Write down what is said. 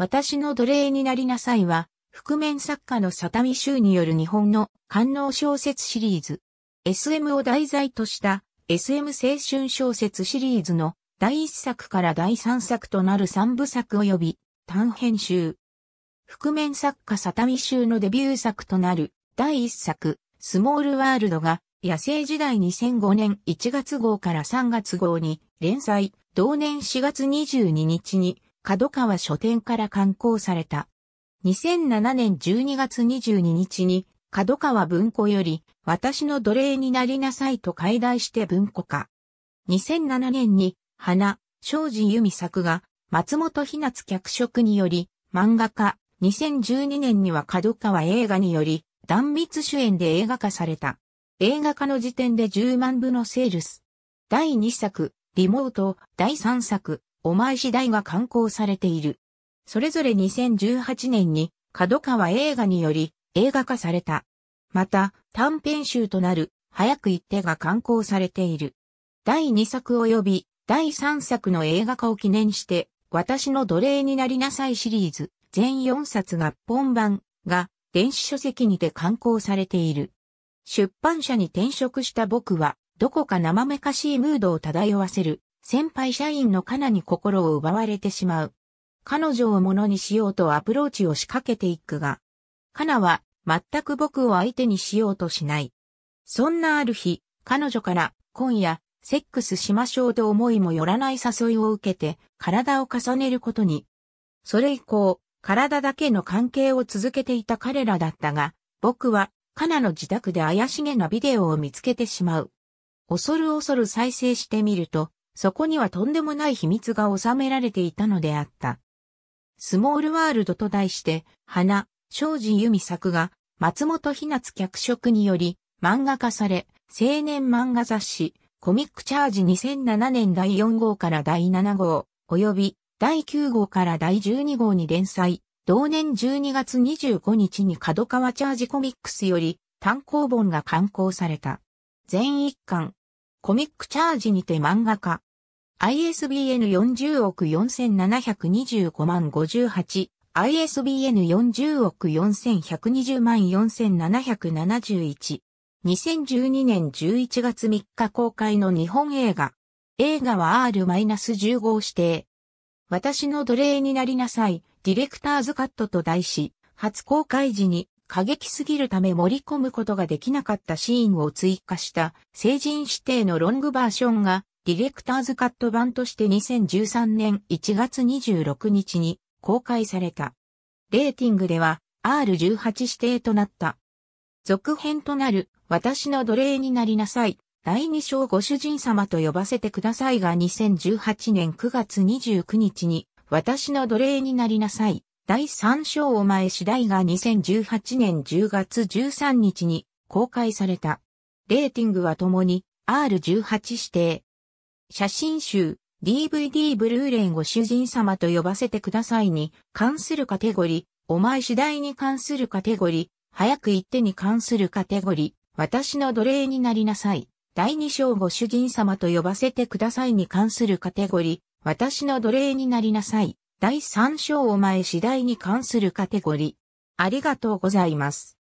私の奴隷になりなさいは、覆面作家のサタミ州による日本の官能小説シリーズ。SM を題材とした SM 青春小説シリーズの第1作から第3作となる3部作及び短編集。覆面作家サタミ州のデビュー作となる第1作、スモールワールドが野生時代2005年1月号から3月号に連載、同年4月22日に角川書店から刊行された。2007年12月22日に、角川文庫より、私の奴隷になりなさいと解題して文庫化。2007年に、花、庄司由美作が、松本ひなつ脚色により、漫画化。2012年には角川映画により、断密主演で映画化された。映画化の時点で10万部のセールス。第2作、リモート、第3作、お前次第が刊行されている。それぞれ2018年に角川映画により映画化された。また、短編集となる、早く行ってが刊行されている。第2作及び第3作の映画化を記念して、私の奴隷になりなさいシリーズ、全4冊合本版が電子書籍にて刊行されている。出版社に転職した僕は、どこか生めかしいムードを漂わせる先輩社員のカナに心を奪われてしまう。彼女をものにしようとアプローチを仕掛けていくが、カナは全く僕を相手にしようとしない。そんなある日、彼女から今夜セックスしましょうと思いもよらない誘いを受けて体を重ねることに。それ以降、体だけの関係を続けていた彼らだったが、僕はカナの自宅で怪しげなビデオを見つけてしまう。恐る恐る再生してみると、そこにはとんでもない秘密が収められていたのであった。スモールワールドと題して、花、庄司由美作が、松本ひなつ脚色により、漫画化され、青年漫画雑誌、コミックチャージ2007年第4号から第7号、及び第9号から第12号に連載、同年12月25日に角川チャージコミックスより単行本が刊行された。全一巻。コミックチャージにて漫画化、ISBN 40億4725万58、ISBN 40億4120万4771。2012年11月3日公開の日本映画。映画は R-15 指定。私の奴隷になりなさい、ディレクターズカットと題し、初公開時に過激すぎるため盛り込むことができなかったシーンを追加した成人指定のロングバーションがディレクターズカット版として2013年1月26日に公開された。レーティングでは R18 指定となった。続編となる私の奴隷になりなさい。第2章ご主人様と呼ばせてくださいが2018年9月29日に私の奴隷になりなさい。第3章お前次第が2018年10月13日に公開された。レーティングは共に R18 指定、写真集、DVD ブルーレイご主人様と呼ばせてくださいに関するカテゴリー、お前次第に関するカテゴリー、早く行ってに関するカテゴリー、私の奴隷になりなさい。第2章ご主人様と呼ばせてくださいに関するカテゴリー、私の奴隷になりなさい。第3章お前次第に関するカテゴリー。ありがとうございます。